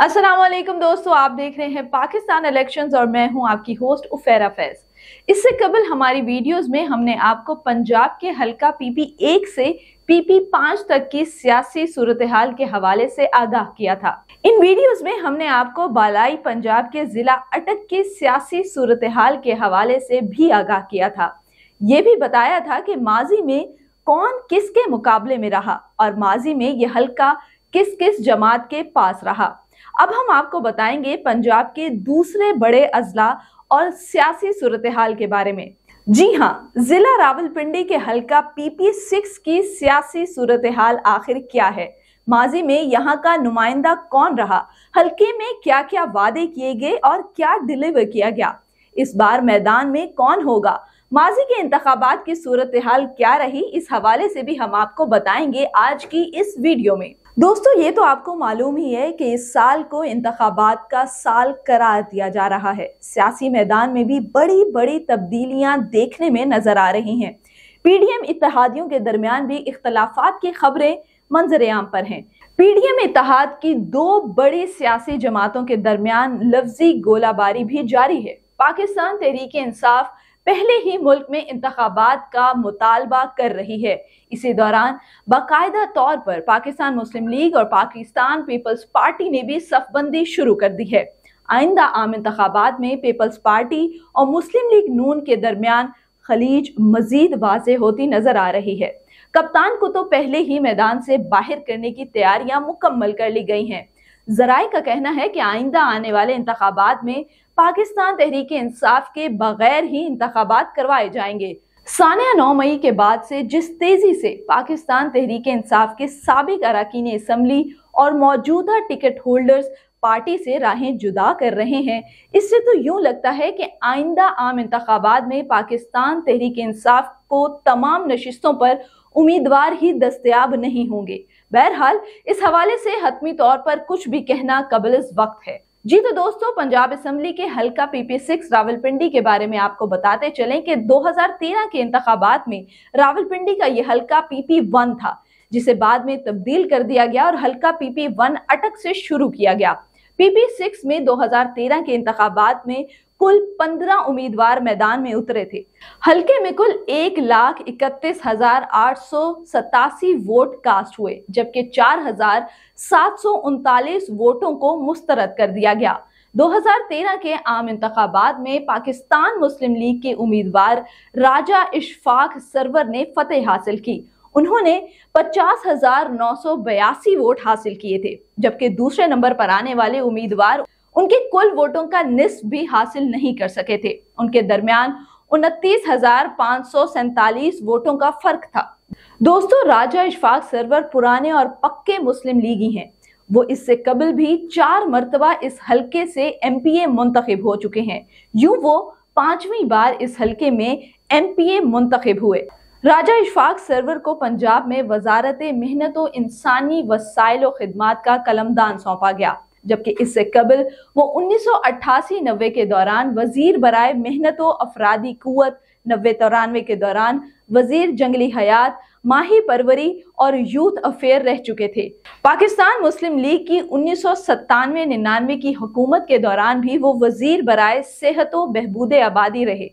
असलम दोस्तों आप देख रहे हैं पाकिस्तान इलेक्शंस और मैं हूं आपकी होस्ट उफेरा फैज इससे कबल हमारी वीडियोस में हमने आपको पंजाब के हल्का पीपी एक से पीपी पांच तक की सियासी सूरत हाल के हवाले से आगाह किया था इन वीडियोस में हमने आपको बालाई पंजाब के जिला अटक की सियासी सूरत हाल के हवाले से भी आगाह किया था ये भी बताया था कि माजी में कौन किसके मुकाबले में रहा और माजी में यह हल्का किस किस जमात के पास रहा अब हम आपको बताएंगे पंजाब के दूसरे बड़े अजला और सियासी सूरत हाल के बारे में जी हाँ जिला रावलपिंडी के हलका पीपी सिक्स की सियासी सूरत हाल आखिर क्या है माजी में यहाँ का नुमाइंदा कौन रहा हलके में क्या क्या वादे किए गए और क्या डिलीवर किया गया इस बार मैदान में कौन होगा माजी के इंतबात की सूरत हाल क्या रही इस हवाले से भी हम आपको बताएंगे आज की इस वीडियो में दोस्तों ये तो आपको मालूम ही है कि इस साल को इंतबात का साल करार दिया जा रहा है सियासी मैदान में भी बड़ी बड़ी तब्दीलियां देखने में नजर आ रही हैं पीडीएम इतिहादियों के दरमियान भी इख्तलाफात की खबरें मंजर आम पर हैं पीडीएम इतिहाद की दो बड़ी सियासी जमातों के दरमियान लफ्जी गोलाबारी भी जारी है पाकिस्तान तहरीक इंसाफ पहले ही मुल्क में इंतबात का मुतालबा कर रही है इसी दौरान बाकायदा तौर पर पाकिस्तान मुस्लिम लीग और पाकिस्तान पीपल्स पार्टी ने भी सफबंदी शुरू कर दी है आइंदा आम इंतबात में पीपल्स पार्टी और मुस्लिम लीग नून के दरमियान खलीज मजीद वाज होती नजर आ रही है कप्तान को तो पहले ही मैदान से बाहर करने की तैयारियां मुकम्मल कर ली गई हैं जराए का कहना है कि आइंदा आने वाले इंतबात में पाकिस्तान तहरीक इंसाफ के बगैर ही इंतबात करवाए जाएंगे सानिया नौ मई के बाद से जिस तेजी से पाकिस्तान तहरीक इंसाफ के सबक अरकान इसम्बली और मौजूदा टिकट होल्डर्स पार्टी से राहें जुदा कर रहे हैं इससे तो यूं लगता है कि आइंदा आम इंतबात में पाकिस्तान तहरीक इंसाफ को तमाम नशस्तों पर उम्मीदवार ही दस्तयाब नहीं होंगे बहरहाल इस हवाले से हतमी तौर पर कुछ भी कहना कबल इस वक्त है जी तो दोस्तों पंजाब असम्बली के हल्का पीपी सिक्स रावलपिंडी के बारे में आपको बताते चलें कि 2013 के इंतबात में रावलपिंडी का यह हल्का पीपी वन था जिसे बाद में तब्दील कर दिया गया और हल्का पीपी वन अटक से शुरू किया गया पीपी सिक्स में 2013 के इंतबात में कुल 15 उम्मीदवार मैदान में उतरे थे हल्के में कुल एक लाख इकतीस हजार आठ सौ सतासी वोट कास्ट हुए जबकि चार हजार सात सौ उनतालीस वोटों को मुस्तरद कर दिया गया 2013 के आम इंतबात में पाकिस्तान मुस्लिम लीग के उम्मीदवार राजा इशफाक सरवर ने फतेह हासिल की उन्होंने पचास वोट हासिल किए थे जबकि दूसरे नंबर पर आने वाले उम्मीदवार उनके कुल वोटों का निस्फ भी हासिल नहीं कर सके थे उनके दरमियान उनतीस वोटों का फर्क था दोस्तों राजा इशफाक सरवर पुराने और पक्के मुस्लिम लीगी हैं वो इससे कबल भी चार मरतबा इस हलके से एम पी ए मुंतखब हो चुके हैं यूं वो पांचवी बार इस हलके में एम पी ए मुंतखब हुए राजा इशफाक सरवर को पंजाब में वजारत मेहनत व इंसानी वसाइल व खदमात का कलमदान सौंपा गया जबकि इससे कबल वो उन्नीस सौ अट्ठासी नबे के दौरान वजीर बरए मेहनत व अफरादी कुत नबे तिरानवे के दौरान वजीर जंगली हयात माही परवरी और यूथ अफेयर रह चुके थे पाकिस्तान मुस्लिम लीग की उन्नीस सौ सत्तानवे निन्यानवे की हुकूमत के दौरान भी वो वजीर बरए सेहत व बहबूद आबादी रहे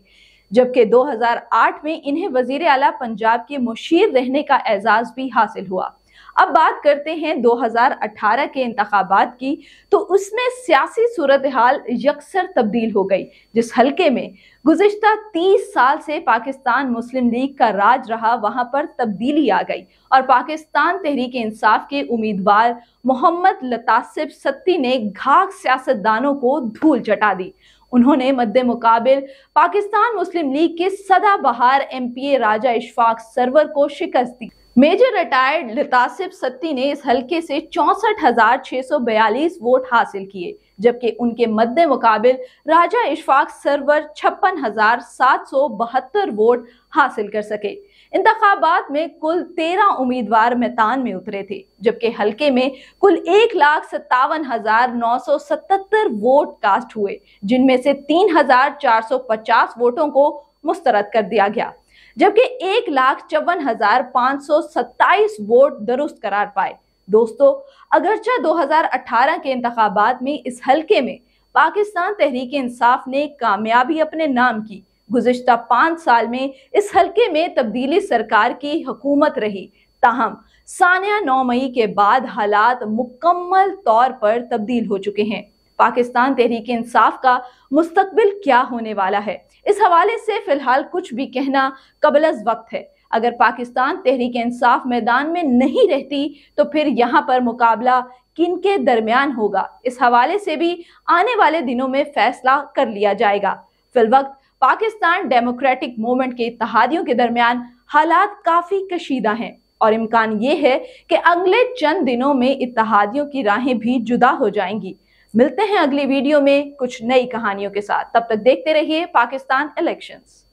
जबकि 2008 में इन्हें वजीर अला पंजाब के मुशीर रहने का एजाज भी हासिल हुआ अब बात करते हैं 2018 के इंतबात की तो उसमें सियासी सूरत हाल यकसर तब्दील हो गई जिस हलके में गुजशत तीस साल से पाकिस्तान मुस्लिम लीग का राज रहा वहां पर तब्दीली आ गई और पाकिस्तान तहरीक इंसाफ के उम्मीदवार मोहम्मद लतासिब सत्ती ने घाक सियासतदानों को धूल चटा दी उन्होंने मद्दे मुकाबिल पाकिस्तान मुस्लिम लीग के सदाबहार एमपीए राजा इशफाक सरवर को शिकस्त दी मेजर रिटायर्ड लतासिब सत्ती ने इस हलके से चौंसठ हजार छह सौ बयालीस वोट हासिल किए जबकि उनके मद्दे मुकाबिल राजा इशफाक सरवर छप्पन हजार सात सौ बहत्तर वोट हासिल कर सके इंतबात में कुल तेरह उम्मीदवार मैदान में उतरे थे जबकि हल्के में कुल एक लाख सत्तावन हजार नौ सौ सतहत्तर वोट कास्ट हुए जिनमें से तीन हजार चार सौ पचास वोटों को मुस्तरद कर दिया गया जबकि एक लाख चौवन हजार पाँच सौ सत्ताईस वोट दुरुस्त करार पाए दोस्तों अगरचा 2018 के इंतबात में इस हल्के में पाकिस्तान तहरीक इंसाफ ने कामयाबी अपने नाम की गुजशत पाँच साल में इस हल्के में तब्दीली सरकार की हकूमत रही ताहम सानिया नौ मई के बाद हालात मुकम्मल तौर पर तब्दील हो चुके हैं पाकिस्तान तहरीक इंसाफ का मुस्तबिल क्या होने वाला है इस हवाले से फिलहाल कुछ भी कहना कबलज वक्त है अगर पाकिस्तान तहरीक इंसाफ मैदान में नहीं रहती तो फिर यहाँ पर मुकाबला किन के दरमियान होगा इस हवाले से भी आने वाले दिनों में फैसला कर लिया जाएगा फिलवक्त पाकिस्तान डेमोक्रेटिक मूवमेंट के इतिहादियों के दरमियान हालात काफी कशीदा हैं और इम्कान ये है कि अगले चंद दिनों में इतिहादियों की राहें भी जुदा हो जाएंगी मिलते हैं अगली वीडियो में कुछ नई कहानियों के साथ तब तक देखते रहिए पाकिस्तान इलेक्शंस